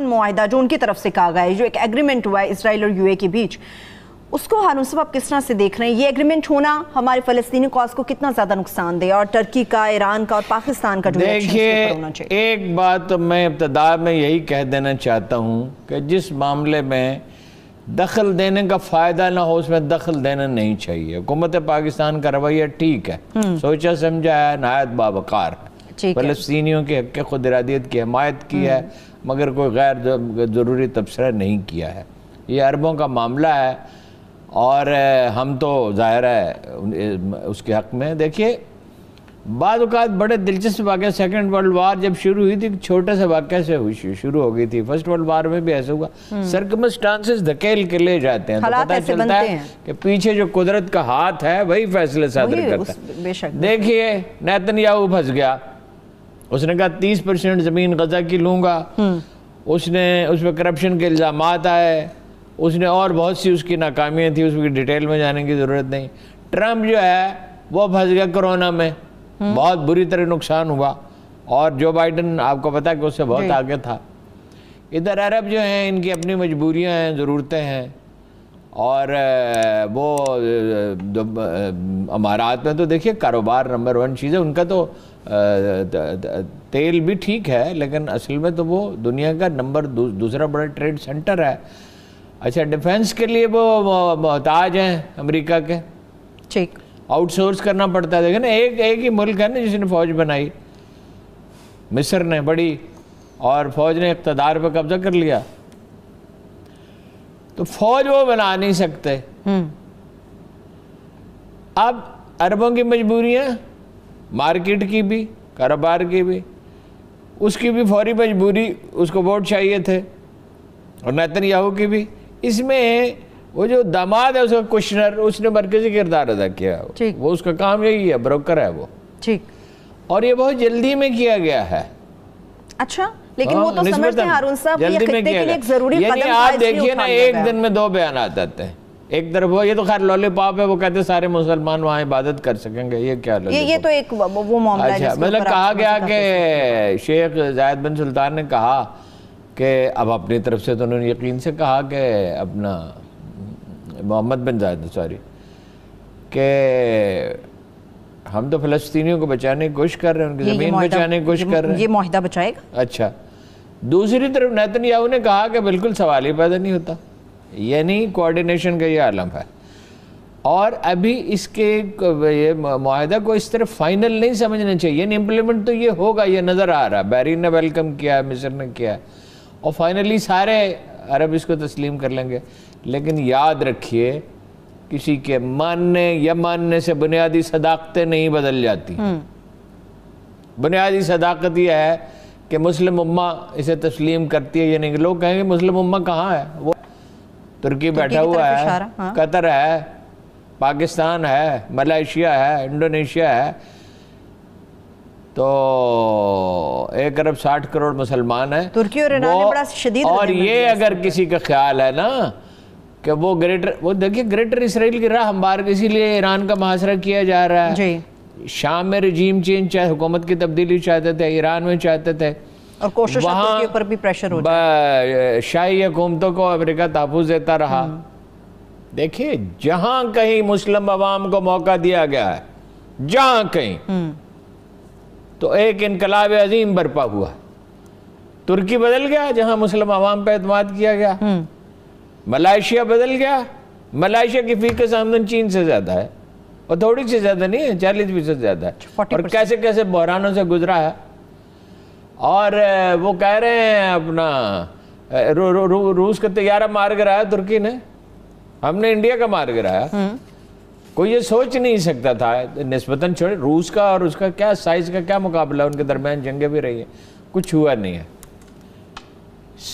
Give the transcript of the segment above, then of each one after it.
माहा जो उनकी तरफ से कहा गया है जो एक एग्रीमेंट हुआ है इसराइल और यूए के बीच उसको हारून साहब आप किस तरह से देख रहे हैं ये एग्रीमेंट होना हमारे फलस्तनी कॉज को कितना ज़्यादा नुकसान दे और टर्की का ईरान का और पाकिस्तान का जो देखिए एक बात तो मैं इब्तदा में यही कह देना चाहता हूँ कि जिस मामले में दखल देने का फ़ायदा ना हो उसमें दखल देना नहीं चाहिए हुकूमत पाकिस्तान का रवैया ठीक है हम्म। सोचा समझा है नायत बाबकार है फलस्तियों के हक खुदरादियत की हमायत की है हम्म। मगर कोई गैर ज़रूरी तबसरा नहीं किया है ये अरबों का मामला है और हम तो ज़ाहिर है उसके हक़ में देखिए बाद बड़े दिलचस्प वाक़ सेकेंड वर्ल्ड वार जब शुरू हुई थी छोटे से वाक़े से शुरू हो गई थी फर्स्ट वर्ल्ड वार में भी ऐसा हुआ सर्कमस्टांसेस हम्म। धकेल के ले जाते हैं तो पता चलता है, है कि पीछे जो कुदरत का हाथ है वही फैसले सादर करता है देखिए नैतन याहू फंस गया उसने कहा तीस परसेंट ज़मीन गजा की लूँगा हम्म। उसने उस पर करप्शन के इल्ज़ाम आए उसने और बहुत सी उसकी नाकामियाँ थी उसकी डिटेल में जाने की ज़रूरत नहीं ट्रंप जो है वो फंस गया कोरोना में हम्म। बहुत बुरी तरह नुकसान हुआ और जो बाइडन आपको पता कि उससे बहुत आगे था इधर अरब जो हैं इनकी अपनी मजबूरियां हैं ज़रूरतें हैं और वो अमारात में तो देखिए कारोबार नंबर वन चीज़ है उनका तो तेल भी ठीक है लेकिन असल में तो वो दुनिया का नंबर दूसरा बड़ा ट्रेड सेंटर है अच्छा डिफेंस के लिए वो मोहताज हैं अमेरिका के ठीक आउटसोर्स करना पड़ता है देखें ना एक एक ही मुल्क है ना जिसने फ़ौज बनाई मिस्र ने बड़ी और फौज ने इकतदार पर कब्जा कर लिया तो फौज वो बना नहीं सकते हम्म। अब अरबों की मजबूरियां मार्केट की भी कारोबार की भी उसकी भी फौरी मजबूरी उसको वोट चाहिए थे और नैतन याहू की भी इसमें वो जो दामाद है उसका क्वेश्चनर उसने मरकजी किरदार अदा किया वो उसका काम यही है ब्रोकर है वो ठीक और ये बहुत जल्दी में किया गया है अच्छा लेकिन हाँ, वो तो समझते हैं हारून साहब ये खत्ते के लिए एक जरूरी कदम आप देखिए ना एक दिन में दो बयान आ जाते हैं एक तरफ ये तो खैर लॉलीपॉप है वो कहते सारे मुसलमान वहाँ इबादत कर सकेंगे ये क्या ये, ये तो एक वो मामला अच्छा मतलब कहा गया कि शेख जायद बिन सुल्तान ने कहा कि अब अपनी तरफ से तो उन्होंने यकीन से कहा कि अपना मोहम्मद बिन जायद सॉरी कि हम तो फ़लस्तियों को बचाने की कोशिश कर रहे हैं उनकी ज़मीन बचाने की कोशिश कर रहे हैं ये बचाएगा अच्छा दूसरी तरफ नैतन याहू ने कहा कि बिल्कुल सवाल ही पैदा नहीं होता यानी कोऑर्डिनेशन का ये आलम है और अभी इसके ये माहिदा को इस तरह फाइनल नहीं समझना चाहिए यानी इम्प्लीमेंट तो ये होगा ये नज़र आ रहा है बहरीन ने वेलकम किया है मिस्र ने किया और फाइनली सारे अरब इसको तस्लीम कर लेंगे लेकिन याद रखिए किसी के मानने या मानने से बुनियादी सदाकतें नहीं बदल जाती हम्म। बुनियादी सदाकत यह है कि मुस्लिम उम्मा इसे तस्लीम करती है यानी कि लोग कहेंगे मुस्लिम उम्मा कहाँ है वो तुर्की बैठा हुआ है हाँ। कतर है पाकिस्तान है मलेशिया है इंडोनेशिया है तो एक अरब साठ करोड़ मुसलमान है तुर्की और बड़ा शदीद और ये अगर किसी का ख्याल है ना कि वो ग्रेटर वो देखिए ग्रेटर इसराइल की राह हमबार इसीलिए ईरान का मुहासरा किया जा रहा है शाम में रजीम चेंज चाहे हुकूमत की तब्दीली चाहते थे ईरान में चाहते थे और कोशिश के ऊपर भी प्रेशर हो शाही हुकूमतों को अमेरिका तहफुज देता रहा हम्म। देखिए जहां कहीं मुस्लिम आवाम को मौका दिया गया है जहां कहीं हम्म। तो एक इनकलाब अजीम बरपा हुआ तुर्की बदल गया जहां मुस्लिम आवाम पर अतमाद किया गया हम्म। मलाइशिया बदल गया मलाइशिया की फी के चीन से ज़्यादा है और थोड़ी सी ज़्यादा नहीं है चालीस फीसद ज़्यादा है अच्छा, और कैसे कैसे बहरानों से गुजरा है और वो कह रहे हैं अपना रू, रू, रू, रूस का तैयारा मार गिराया तुर्की ने हमने इंडिया का मार गिराया हम्म। कोई ये सोच नहीं सकता था नस्बता छोड़े रूस का और उसका क्या साइज का क्या मुकाबला उनके दरमियान जंगे भी रही है कुछ हुआ नहीं है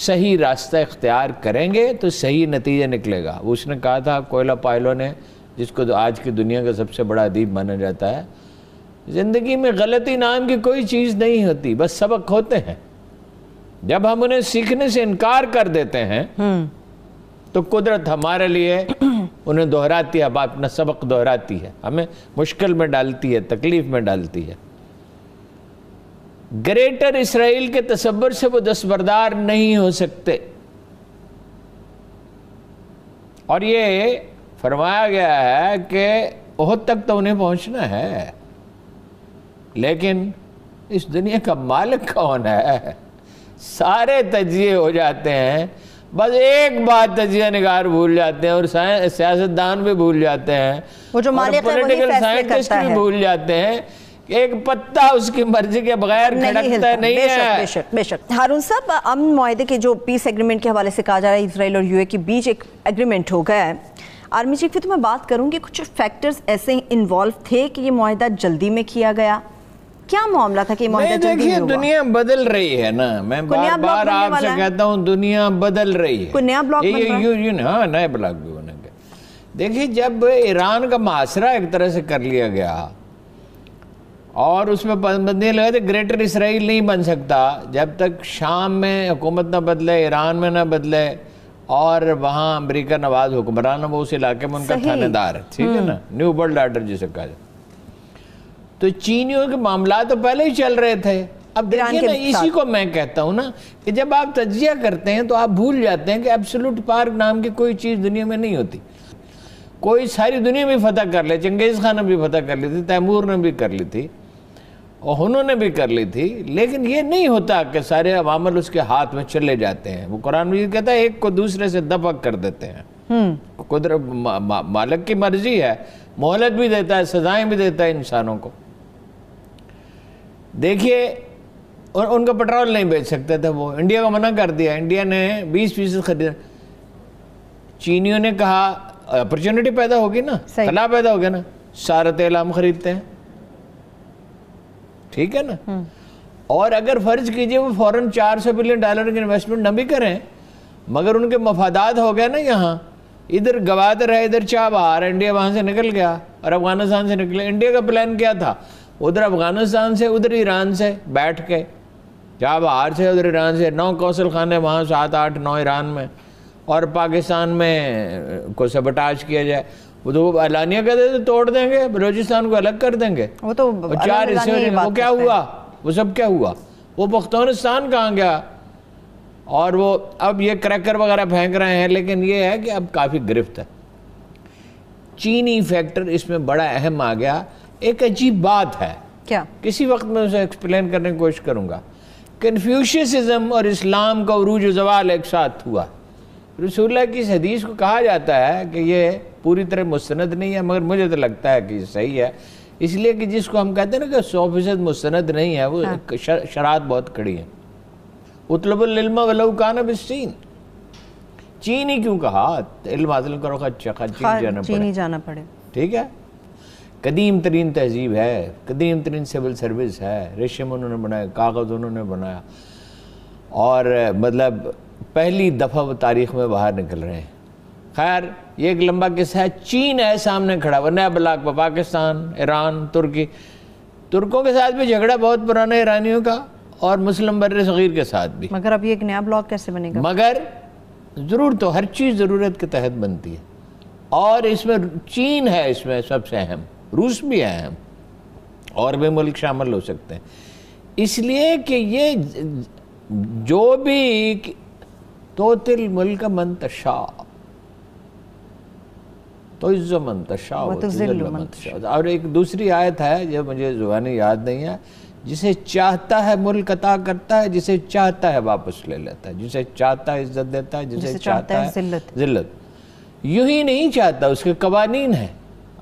सही रास्ता इख्तियार करेंगे तो सही नतीजा निकलेगा उसने कहा था कोयला पायलो ने जिसको आज की दुनिया का सबसे बड़ा अदीब माना जाता है ज़िंदगी में गलती नाम की कोई चीज़ नहीं होती बस सबक होते हैं जब हम उन्हें सीखने से इनकार कर देते हैं हम्म। तो कुदरत हमारे लिए उन्हें दोहराती है अब अपना सबक दोहराती है हमें मुश्किल में डालती है तकलीफ में डालती है ग्रेटर इसराइल के तस्वर से वो दस्बरदार नहीं हो सकते और ये फरमाया गया है कि ओहद तक तो उन्हें पहुंचना है लेकिन इस दुनिया का मालिक कौन है सारे तजिए हो जाते हैं बस एक बात तजिया निगार भूल जाते हैं और सियासतदान भी भूल जाते हैं वो जो मालिक पोलिटिकल साइंटिस्ट भी भूल जाते हैं एक पत्ता उसकी मर्जी के बगैर खड़कता नहीं, नहीं बेशक, है बेशक बेशक हारून साहब अमन माहे के जो पीस एग्रीमेंट के हवाले से कहा जा रहा है इसराइल और यूए के बीच एक एग्रीमेंट हो गया है आर्मी चीफ की तो मैं बात करूँगी कुछ फैक्टर्स ऐसे इन्वॉल्व थे कि ये माहा जल्दी में किया गया क्या मामला था कि देखिए दुनिया बदल रही है ना मैं बार बार आपसे कहता हूँ दुनिया बदल रही है नया ब्लॉक हाँ नया ब्लॉक भी बनेंगे देखिए जब ईरान का मुहासरा एक तरह से कर लिया गया और उसमें पाबंदियाँ लगा थे ग्रेटर इसराइल नहीं बन सकता जब तक शाम में हुकूमत ना बदले ईरान में ना बदले और वहाँ अमरीका नवाज हुक्मरान वो उस इलाके में उनका थानेदार है ठीक है ना हम्म। न्यू वर्ल्ड आर्डर जिसे कहा जाए तो चीनियों के मामला तो पहले ही चल रहे थे अब देखिए ना इसी को मैं कहता हूँ ना कि जब आप तजिया करते हैं तो आप भूल जाते हैं कि एब्सोलूट पार्क नाम की कोई चीज़ दुनिया में नहीं होती कोई सारी दुनिया में फतह कर ले चंगेज़ खान ने भी फतह कर ली थी तैमूर ने भी कर ली थी और उन्होंने भी कर ली थी लेकिन ये नहीं होता कि सारे अवामल उसके हाथ में चले जाते हैं वो कुरान मजीद कहता है एक को दूसरे से दफक कर देते हैं हम्म। कुदरत मा, मा, मालक की मर्जी है मोहलत भी देता है सजाएं भी देता है इंसानों को देखिए और उनको पेट्रोल नहीं बेच सकते थे वो इंडिया को मना कर दिया इंडिया ने बीस फीसद खरीदा चीनियों ने कहा अपॉर्चुनिटी पैदा होगी ना तला पैदा हो गया ना सारा तेल हम खरीदते हैं ठीक है ना हम्म। और अगर फर्ज कीजिए वो फॉरन 400 बिलियन डॉलर की इन्वेस्टमेंट ना भी करें मगर उनके मफादात हो गए ना यहाँ इधर गवादर है इधर चाबहार इंडिया वहां से निकल गया और अफगानिस्तान से निकले इंडिया का प्लान क्या था उधर अफगानिस्तान से उधर ईरान से बैठ के जहाँ बाहर से उधर ईरान से नौ कौशल खान है वहाँ सात आठ नौ ईरान में और पाकिस्तान में को सबटाज किया जाए वो तो अलानिया कहते तो तोड़ देंगे बलोचिस्तान को अलग कर देंगे वो तो चार हिस्से वो क्या हुआ वो सब क्या हुआ वो पख्तानिस्तान कहाँ गया और वो अब ये क्रैकर वगैरह फेंक रहे हैं लेकिन ये है कि अब काफ़ी गिरफ्त है चीनी फैक्टर इसमें बड़ा अहम आ गया एक अजीब बात है क्या किसी वक्त मैं उसे एक्सप्लेन करने की कोशिश करूंगा कन्फ्यूशम और इस्लाम का उरूज जवाल एक साथ हुआ रसूल्ला की इस हदीस को कहा जाता है कि ये पूरी तरह मुस्ंद नहीं है मगर मुझे तो लगता है कि सही है इसलिए कि जिसको हम कहते हैं ना कि सौ फीसद मुस्ंद नहीं है वो हाँ। शरात बहुत कड़ी है उतलबुलमा वलौकान बिस्टीन चीन ही क्यों कहा इल्म हासिल करो खा हाँ, चीन जाना पड़े ठीक है कदीम तरीन तहजीब है कदीम तरीन सिविल सर्विस है रेशम उन्होंने बनाया कागज़ उन्होंने बनाया और मतलब पहली दफ़ा वो तारीख में बाहर निकल रहे हैं खैर ये एक लंबा किस्सा है चीन है सामने खड़ा हुआ नया बलाक पाकिस्तान ईरान तुर्की तुर्कों के साथ भी झगड़ा बहुत पुराना ईरानियों का और मुस्लिम बर सग़ीर के साथ भी मगर अब ये एक नया ब्लॉक कैसे बनेगा मगर ज़रूर तो हर चीज़ ज़रूरत के तहत बनती है और इसमें चीन है इसमें सबसे अहम रूस भी हैं और भी मुल्क शामिल हो सकते हैं इसलिए कि ये जो भी तो तिल मुल्क मंतशा तो इज्जो मंतशा मंतशा और एक दूसरी आयत है जो मुझे जुबानी याद नहीं है जिसे चाहता है मुल्क अता करता है जिसे चाहता है वापस ले लेता है जिसे चाहता है इज्जत देता है जिसे, जिसे चाहता, चाहता है जिल्लत यूं ही नहीं चाहता उसके कवानीन है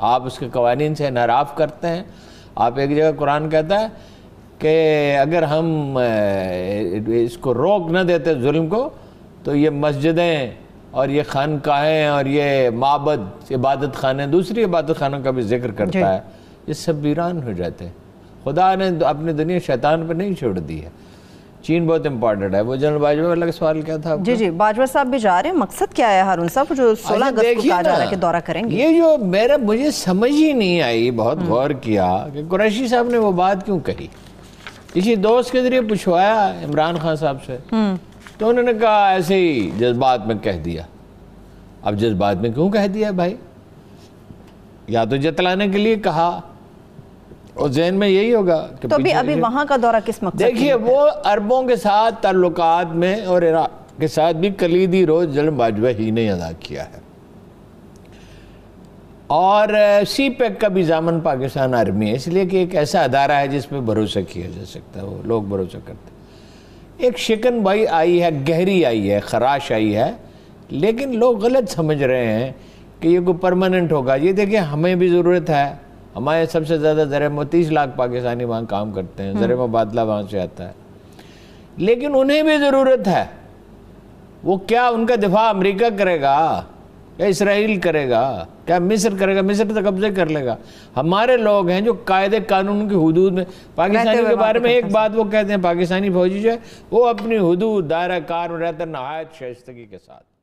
आप उसके कवानीन से नराफ करते हैं आप एक जगह कुरान कहता है कि अगर हम इसको रोक न देते जुल्म को तो ये मस्जिदें और ये खानकाहें और ये माबद इबादत खाने दूसरी इबादत खानों का भी जिक्र करता है ये सब वीरान हो जाते हैं खुदा ने अपनी दुनिया शैतान पर नहीं छोड़ दी है चीन बहुत इम्पोर्टेंट है वो जनरल बाजवा वाला सवाल क्या था जी जी बाजवा साहब भी जा रहे हैं मकसद क्या है हारून साहब जो अच्छा, सोलह अगस्त को काजा के दौरा करेंगे ये जो मेरा मुझे समझ ही नहीं आई बहुत हम्म। गौर किया कि कुरैशी साहब ने वो बात क्यों कही किसी दोस्त के जरिए पूछवाया इमरान खान साहब से हम्म। तो उन्होंने कहा ऐसे ही जज्बात में कह दिया अब जज्बात में क्यों कह दिया भाई या तो जतलाने के लिए कहा और जहन में यही होगा कि तो अभी अभी वहाँ का दौरा किस मकसद देखिए वो अरबों के साथ ताल्लुक में और इराक के साथ भी कलीदी रोज जलम बाजवा ही ने अदा किया है और सी पैक e का भी जामन पाकिस्तान आर्मी है इसलिए कि एक ऐसा अदारा है जिसमें भरोसा किया जा सकता है वो लोग भरोसा करते एक शिकन भाई आई है गहरी आई है खराश आई है लेकिन लोग गलत समझ रहे हैं कि ये कोई परमानेंट होगा ये देखिए हमें भी ज़रूरत है हमारे सबसे ज़्यादा ज़रा में तीस लाख पाकिस्तानी वहाँ काम करते हैं जर हम्म। मुबादला वहाँ से आता है लेकिन उन्हें भी ज़रूरत है वो क्या उनका दिफा अमेरिका करेगा क्या इसराइल करेगा क्या मिस्र करेगा मिस्र तो कब्जे कर लेगा हमारे लोग हैं जो कायदे कानून की हदूद में पाकिस्तानी के बारे में एक बात वो कहते हैं पाकिस्तानी फौजी जो है वो अपनी हदूद दायरा कार में रहता नहायत शइस्तगी के साथ